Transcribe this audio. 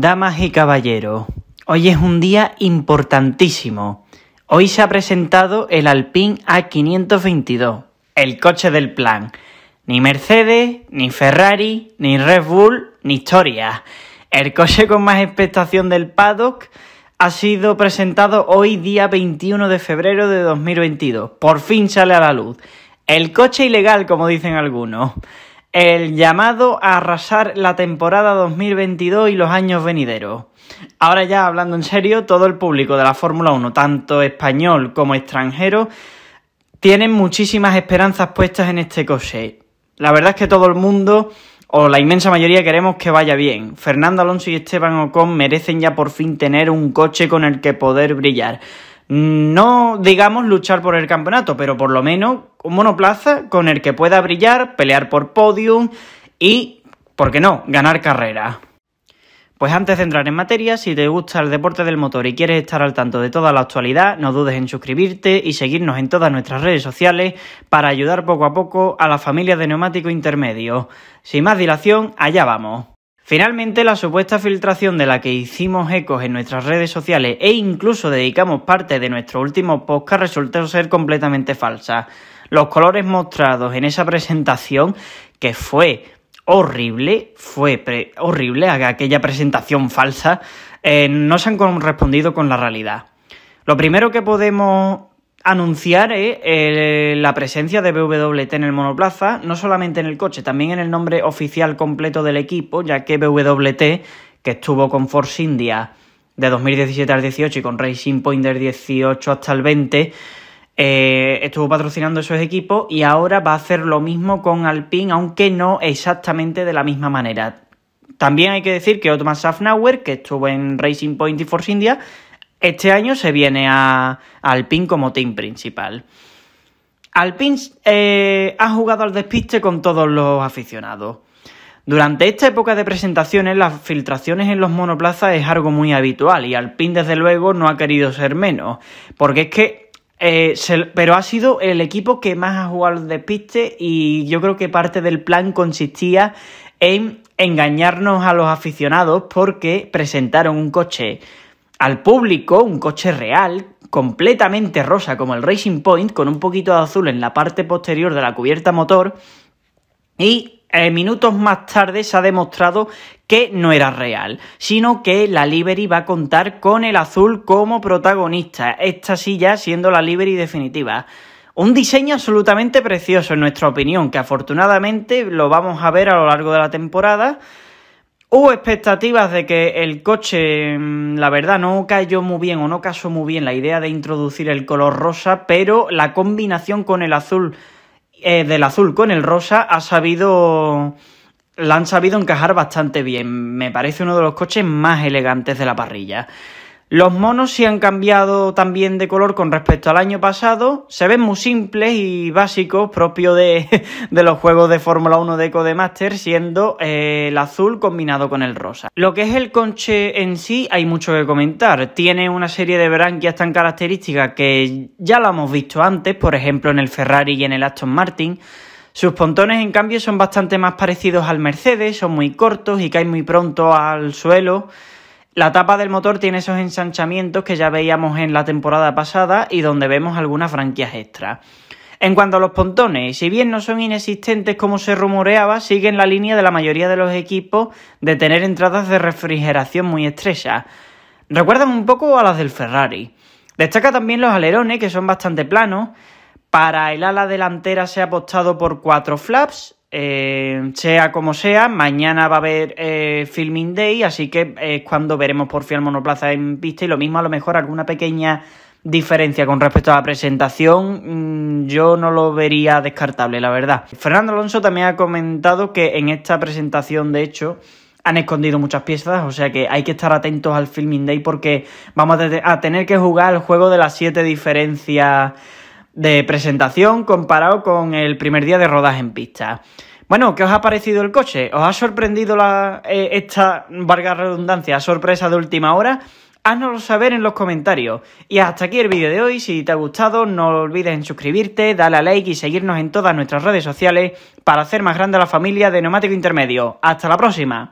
Damas y caballeros, hoy es un día importantísimo. Hoy se ha presentado el Alpine A522, el coche del plan. Ni Mercedes, ni Ferrari, ni Red Bull, ni historia. El coche con más expectación del paddock ha sido presentado hoy día 21 de febrero de 2022. Por fin sale a la luz. El coche ilegal, como dicen algunos. El llamado a arrasar la temporada 2022 y los años venideros. Ahora ya hablando en serio, todo el público de la Fórmula 1, tanto español como extranjero, tienen muchísimas esperanzas puestas en este coche. La verdad es que todo el mundo, o la inmensa mayoría, queremos que vaya bien. Fernando Alonso y Esteban Ocon merecen ya por fin tener un coche con el que poder brillar no digamos luchar por el campeonato, pero por lo menos un monoplaza con el que pueda brillar, pelear por podium y, ¿por qué no?, ganar carrera. Pues antes de entrar en materia, si te gusta el deporte del motor y quieres estar al tanto de toda la actualidad, no dudes en suscribirte y seguirnos en todas nuestras redes sociales para ayudar poco a poco a la familia de neumático intermedio. Sin más dilación, allá vamos. Finalmente, la supuesta filtración de la que hicimos ecos en nuestras redes sociales e incluso dedicamos parte de nuestro último podcast resultó ser completamente falsa. Los colores mostrados en esa presentación, que fue horrible, fue horrible aquella presentación falsa, eh, no se han correspondido con la realidad. Lo primero que podemos anunciar eh, la presencia de BWT en el monoplaza, no solamente en el coche, también en el nombre oficial completo del equipo, ya que BWT, que estuvo con Force India de 2017 al 18 y con Racing Point del 18 hasta el 20, eh, estuvo patrocinando esos equipos y ahora va a hacer lo mismo con Alpine, aunque no exactamente de la misma manera. También hay que decir que Otmar Safnauer, que estuvo en Racing Point y Force India, este año se viene a, Alpine como team principal. Alpine eh, ha jugado al despiste con todos los aficionados. Durante esta época de presentaciones, las filtraciones en los monoplazas es algo muy habitual y Alpine, desde luego, no ha querido ser menos. Porque es que. Eh, pero ha sido el equipo que más ha jugado al despiste y yo creo que parte del plan consistía en engañarnos a los aficionados porque presentaron un coche al público un coche real, completamente rosa como el Racing Point, con un poquito de azul en la parte posterior de la cubierta motor. Y eh, minutos más tarde se ha demostrado que no era real, sino que la Liberty va a contar con el azul como protagonista, esta silla siendo la Libery definitiva. Un diseño absolutamente precioso en nuestra opinión, que afortunadamente lo vamos a ver a lo largo de la temporada, Hubo expectativas de que el coche, mm, la verdad, no cayó muy bien o no casó muy bien la idea de introducir el color rosa, pero la combinación con el azul, eh, del azul con el rosa, ha sabido. la han sabido encajar bastante bien. Me parece uno de los coches más elegantes de la parrilla. Los monos sí han cambiado también de color con respecto al año pasado. Se ven muy simples y básicos, propio de, los juegos de Fórmula 1 de Codemaster, siendo eh, el azul combinado con el rosa. Lo que es el conche en sí, hay mucho que comentar. Tiene una serie de branquias tan características que ya la hemos visto antes, por ejemplo en el Ferrari y en el Aston Martin. Sus pontones, en cambio, son bastante más parecidos al Mercedes, son muy cortos y caen muy pronto al suelo. La tapa del motor tiene esos ensanchamientos que ya veíamos en la temporada pasada y donde vemos algunas franquias extra. En cuanto a los pontones, si bien no son inexistentes como se rumoreaba, siguen la línea de la mayoría de los equipos de tener entradas de refrigeración muy estrechas. Recuerdan un poco a las del Ferrari. Destaca también los alerones, que son bastante planos. Para el ala delantera se ha apostado por cuatro flaps eh, sea como sea, mañana va a haber eh, filming day, así que es cuando veremos por fin el monoplaza en pista y lo mismo a lo mejor alguna pequeña diferencia con respecto a la presentación, mm, yo no lo vería descartable, la verdad. Fernando Alonso también ha comentado que en esta presentación, de hecho, han escondido muchas piezas, o sea que hay que estar atentos al filming day porque vamos a tener que jugar el juego de las siete diferencias de presentación comparado con el primer día de rodaje en pista. Bueno, ¿qué os ha parecido el coche? ¿Os ha sorprendido la, eh, esta, valga redundancia, sorpresa de última hora? Háznoslo saber en los comentarios. Y hasta aquí el vídeo de hoy. Si te ha gustado, no olvides suscribirte, darle a like y seguirnos en todas nuestras redes sociales para hacer más grande a la familia de Neumático Intermedio. ¡Hasta la próxima!